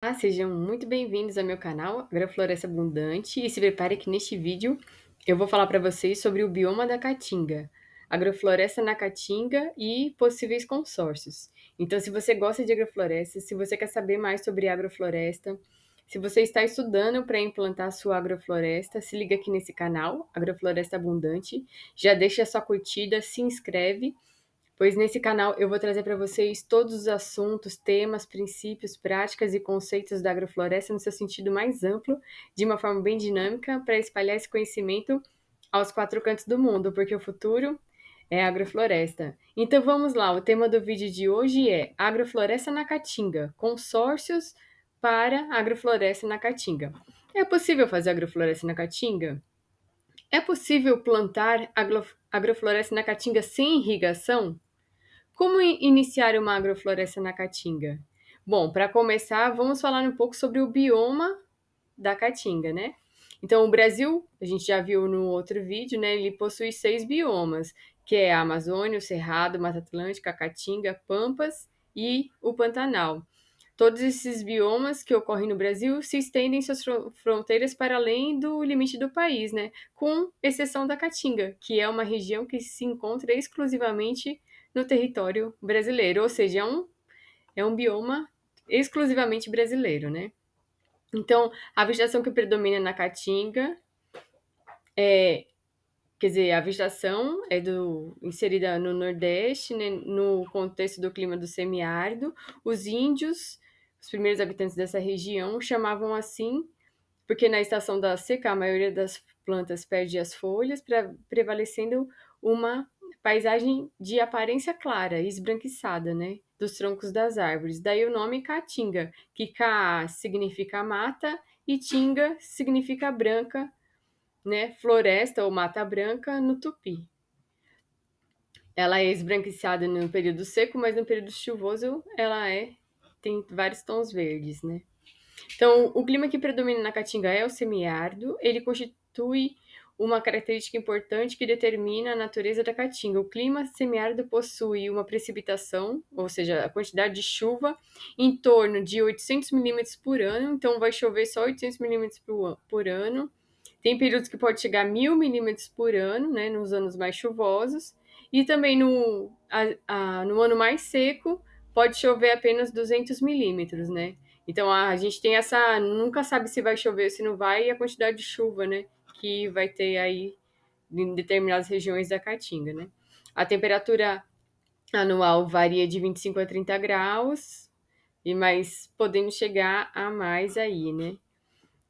Olá, ah, sejam muito bem-vindos ao meu canal Agrofloresta Abundante e se prepare que neste vídeo eu vou falar para vocês sobre o bioma da Caatinga, agrofloresta na Caatinga e possíveis consórcios. Então, se você gosta de agrofloresta, se você quer saber mais sobre agrofloresta, se você está estudando para implantar sua agrofloresta, se liga aqui nesse canal, Agrofloresta Abundante, já deixa sua curtida, se inscreve pois nesse canal eu vou trazer para vocês todos os assuntos, temas, princípios, práticas e conceitos da agrofloresta no seu sentido mais amplo, de uma forma bem dinâmica, para espalhar esse conhecimento aos quatro cantos do mundo, porque o futuro é agrofloresta. Então vamos lá, o tema do vídeo de hoje é Agrofloresta na Caatinga, consórcios para agrofloresta na Caatinga. É possível fazer agrofloresta na Caatinga? É possível plantar agrofloresta na Caatinga sem irrigação? Como iniciar uma agrofloresta na Caatinga? Bom, para começar, vamos falar um pouco sobre o bioma da Caatinga, né? Então, o Brasil, a gente já viu no outro vídeo, né? Ele possui seis biomas, que é a Amazônia, o Cerrado, Mata Atlântica, Caatinga, Pampas e o Pantanal. Todos esses biomas que ocorrem no Brasil se estendem suas fronteiras para além do limite do país, né? Com exceção da Caatinga, que é uma região que se encontra exclusivamente no território brasileiro, ou seja, é um, é um bioma exclusivamente brasileiro, né? Então, a vegetação que predomina na Caatinga é, quer dizer, a vegetação é do, inserida no Nordeste, né, no contexto do clima do semiárido. Os índios, os primeiros habitantes dessa região, chamavam assim, porque na estação da seca a maioria das plantas perde as folhas, pra, prevalecendo uma paisagem de aparência clara e esbranquiçada, né? Dos troncos das árvores. Daí o nome Caatinga, que Ca significa mata e Tinga significa branca, né? Floresta ou mata branca no tupi. Ela é esbranquiçada no período seco, mas no período chuvoso ela é tem vários tons verdes, né? Então, o clima que predomina na Caatinga é o semiárido, ele constitui uma característica importante que determina a natureza da caatinga. O clima semiárido possui uma precipitação, ou seja, a quantidade de chuva, em torno de 800 milímetros por ano, então vai chover só 800 milímetros por ano. Tem períodos que pode chegar a 1.000 milímetros por ano, né, nos anos mais chuvosos, e também no, a, a, no ano mais seco pode chover apenas 200 milímetros, né? Então a, a gente tem essa, nunca sabe se vai chover ou se não vai, e a quantidade de chuva, né? que vai ter aí em determinadas regiões da Caatinga, né? A temperatura anual varia de 25 a 30 graus, e mas podendo chegar a mais aí, né?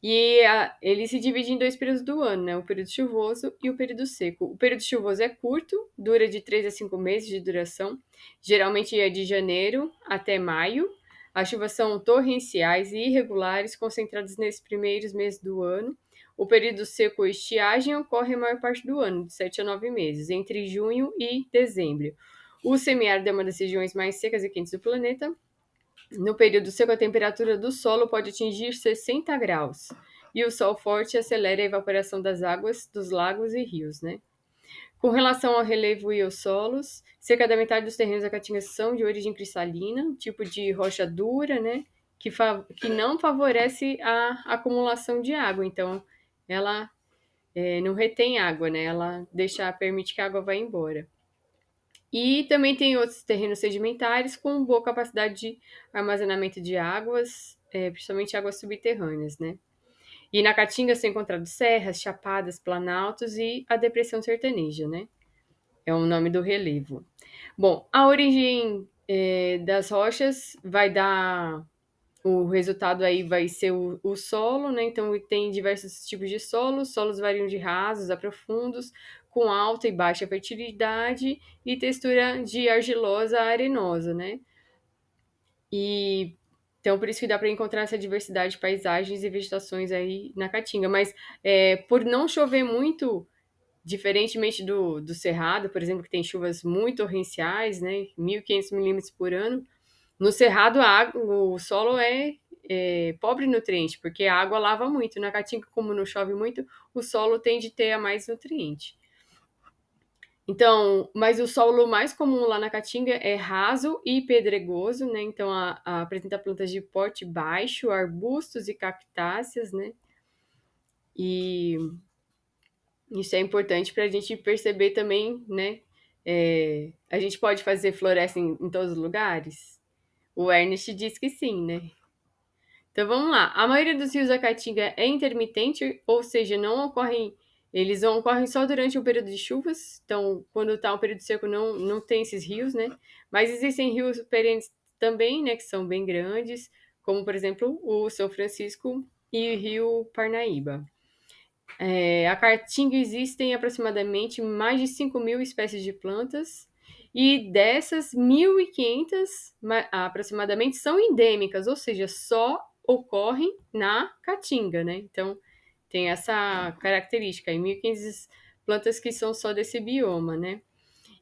E a, ele se divide em dois períodos do ano, né? O período chuvoso e o período seco. O período chuvoso é curto, dura de 3 a 5 meses de duração, geralmente é de janeiro até maio. As chuvas são torrenciais e irregulares, concentradas nesses primeiros meses do ano o período seco e estiagem ocorre a maior parte do ano, de 7 a 9 meses, entre junho e dezembro. O semiárido é uma das regiões mais secas e quentes do planeta. No período seco, a temperatura do solo pode atingir 60 graus e o sol forte acelera a evaporação das águas dos lagos e rios, né? Com relação ao relevo e aos solos, cerca da metade dos terrenos da Caatinga são de origem cristalina, tipo de rocha dura, né? Que, que não favorece a acumulação de água. Então, ela é, não retém água, né? Ela deixa, permite que a água vá embora. E também tem outros terrenos sedimentares com boa capacidade de armazenamento de águas, é, principalmente águas subterrâneas, né? E na Caatinga são encontrados serras, chapadas, planaltos e a depressão sertaneja, né? É o nome do relevo. Bom, a origem é, das rochas vai dar o resultado aí vai ser o, o, solo, né? Então tem diversos tipos de solos, solos variam de rasos a profundos, com alta e baixa fertilidade e textura de argilosa a arenosa, né? E então por isso que dá para encontrar essa diversidade de paisagens e vegetações aí na Caatinga, mas é, por não chover muito, diferentemente do, do Cerrado, por exemplo, que tem chuvas muito torrenciais, né? 1.500 milímetros por ano, no cerrado, a o solo é, é pobre nutriente, porque a água lava muito. Na caatinga, como não chove muito, o solo tende a ter a mais nutriente. Então, mas o solo mais comum lá na Caatinga é raso e pedregoso, né? Então, a, a apresenta plantas de porte baixo, arbustos e cactáceas, né? E isso é importante para a gente perceber também, né? É, a gente pode fazer floresta em, em todos os lugares? O Ernest diz que sim, né? Então vamos lá. A maioria dos rios da Caatinga é intermitente, ou seja, não ocorrem, eles ocorrem só durante o período de chuvas. Então, quando está um período seco, não, não tem esses rios, né? Mas existem rios perenes também, né? Que são bem grandes, como por exemplo o São Francisco e o Rio Parnaíba. É, a Caatinga existem aproximadamente mais de 5 mil espécies de plantas e dessas 1.500 ah, aproximadamente são endêmicas, ou seja, só ocorrem na caatinga, né? Então tem essa característica aí, 1.500 plantas que são só desse bioma, né?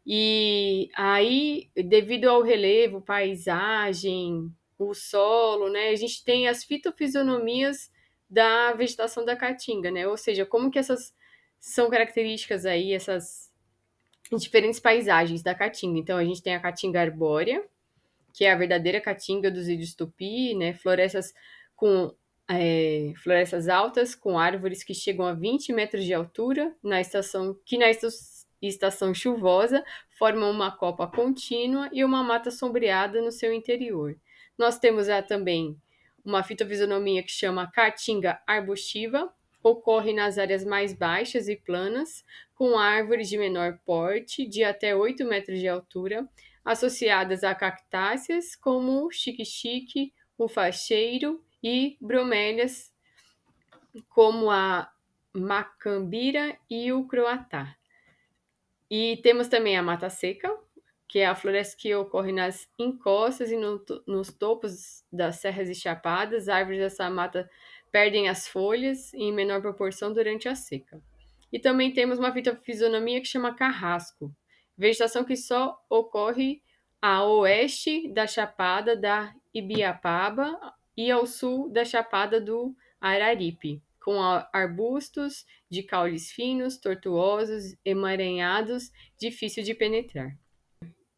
E aí, devido ao relevo, paisagem, o solo, né? A gente tem as fitofisionomias da vegetação da caatinga, né? Ou seja, como que essas são características aí, essas diferentes paisagens da caatinga. Então, a gente tem a caatinga arbórea, que é a verdadeira caatinga dos índios tupi, né? Florestas com é, florestas altas com árvores que chegam a 20 metros de altura na estação que na estação chuvosa formam uma copa contínua e uma mata sombreada no seu interior. Nós temos a também uma fitofisionomia que chama caatinga arbustiva, ocorre nas áreas mais baixas e planas, com árvores de menor porte, de até 8 metros de altura, associadas a cactáceas como o xique-xique, o facheiro e bromélias como a macambira e o croatá. E temos também a mata seca, que é a floresta que ocorre nas encostas e no, nos topos das serras e chapadas. Árvores dessa mata perdem as folhas em menor proporção durante a seca. E também temos uma fitofisionomia que chama carrasco, vegetação que só ocorre a oeste da Chapada da Ibiapaba e ao sul da Chapada do Araripe, com arbustos de caules finos, tortuosos, emaranhados, difícil de penetrar.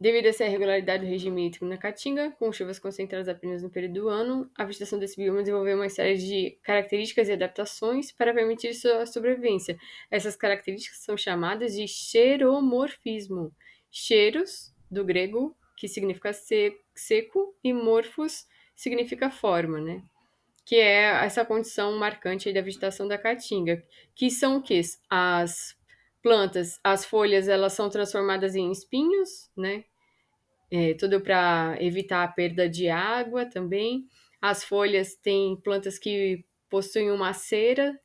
Devido a essa irregularidade do regime hídrico na Caatinga, com chuvas concentradas apenas no período do ano, a vegetação desse bioma desenvolveu uma série de características e adaptações para permitir sua sobrevivência. Essas características são chamadas de cheiromorfismo. Cheiros, do grego, que significa seco, e morfos significa forma, né? Que é essa condição marcante da vegetação da caatinga, que são o quê? As plantas, as folhas elas são transformadas em espinhos, né? É, tudo para evitar a perda de água também. As folhas têm plantas que possuem uma cera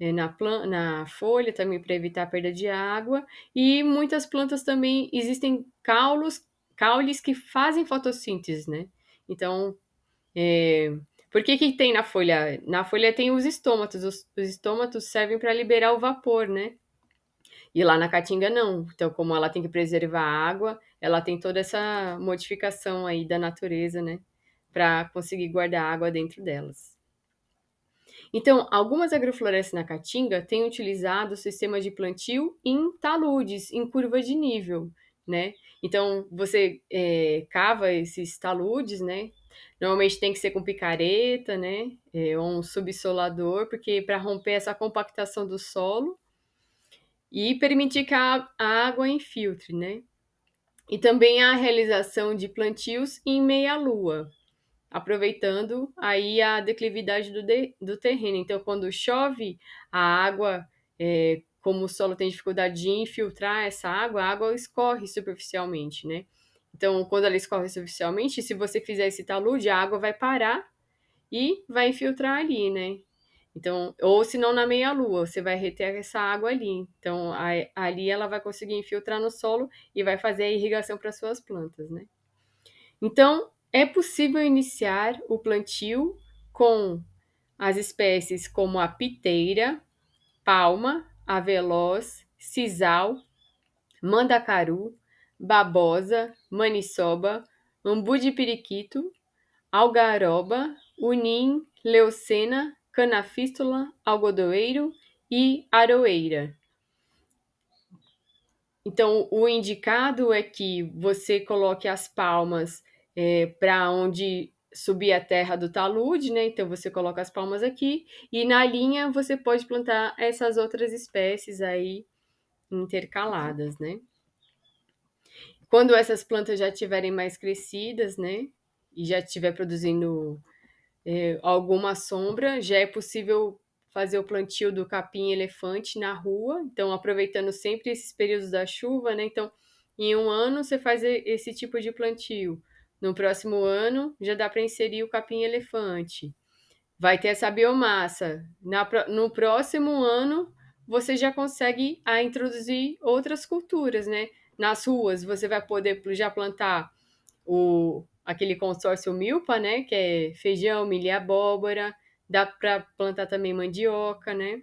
é, na, na folha também para evitar a perda de água. E muitas plantas também existem caulos, caules que fazem fotossíntese, né? Então, é, por que, que tem na folha? Na folha tem os estômatos. Os, os estômatos servem para liberar o vapor, né? E lá na Caatinga, não. Então, como ela tem que preservar a água, ela tem toda essa modificação aí da natureza, né? Para conseguir guardar água dentro delas. Então, algumas agroflorestas na Caatinga têm utilizado o sistema de plantio em taludes, em curva de nível, né? Então, você é, cava esses taludes, né? Normalmente tem que ser com picareta, né? É, ou um subsolador, porque para romper essa compactação do solo e permitir que a água infiltre, né? E também a realização de plantios em meia-lua, aproveitando aí a declividade do, de, do terreno. Então, quando chove, a água, é, como o solo tem dificuldade de infiltrar essa água, a água escorre superficialmente, né? Então, quando ela escorre superficialmente, se você fizer esse talude, a água vai parar e vai infiltrar ali, né? Então, ou se não na meia-lua, você vai reter essa água ali. Então, a, ali ela vai conseguir infiltrar no solo e vai fazer a irrigação para suas plantas, né? Então, é possível iniciar o plantio com as espécies como a piteira, palma, a veloz, sisal, mandacaru, babosa, maniçoba, ambu de periquito, algaroba, unim, leucena canafístula, algodoeiro e aroeira. Então, o indicado é que você coloque as palmas é, para onde subir a terra do talude, né? Então, você coloca as palmas aqui e na linha você pode plantar essas outras espécies aí intercaladas, né? Quando essas plantas já tiverem mais crescidas, né? E já estiver produzindo é, alguma sombra, já é possível fazer o plantio do capim elefante na rua, então aproveitando sempre esses períodos da chuva, né? Então, em um ano você faz esse tipo de plantio. No próximo ano já dá para inserir o capim elefante. Vai ter essa biomassa. Na, no próximo ano você já consegue a ah, introduzir outras culturas, né? Nas ruas você vai poder já plantar o aquele consórcio milpa, né? Que é feijão, milho e abóbora. Dá para plantar também mandioca, né?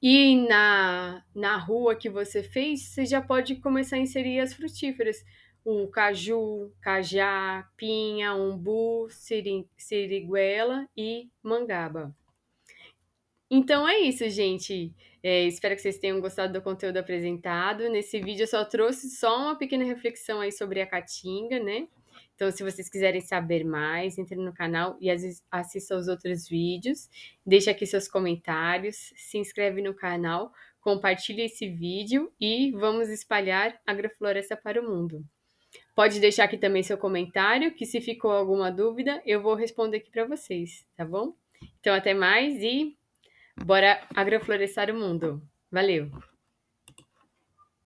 E na, na rua que você fez, você já pode começar a inserir as frutíferas. O caju, cajá, pinha, umbu, siri, siriguela e mangaba. Então é isso, gente. É, espero que vocês tenham gostado do conteúdo apresentado. Nesse vídeo eu só trouxe só uma pequena reflexão aí sobre a caatinga, né? Então, se vocês quiserem saber mais, entre no canal e assista os outros vídeos. Deixe aqui seus comentários, se inscreve no canal, compartilhe esse vídeo e vamos espalhar agrofloresta para o mundo. Pode deixar aqui também seu comentário, que se ficou alguma dúvida, eu vou responder aqui para vocês, tá bom? Então, até mais e bora agroflorestar o mundo. Valeu!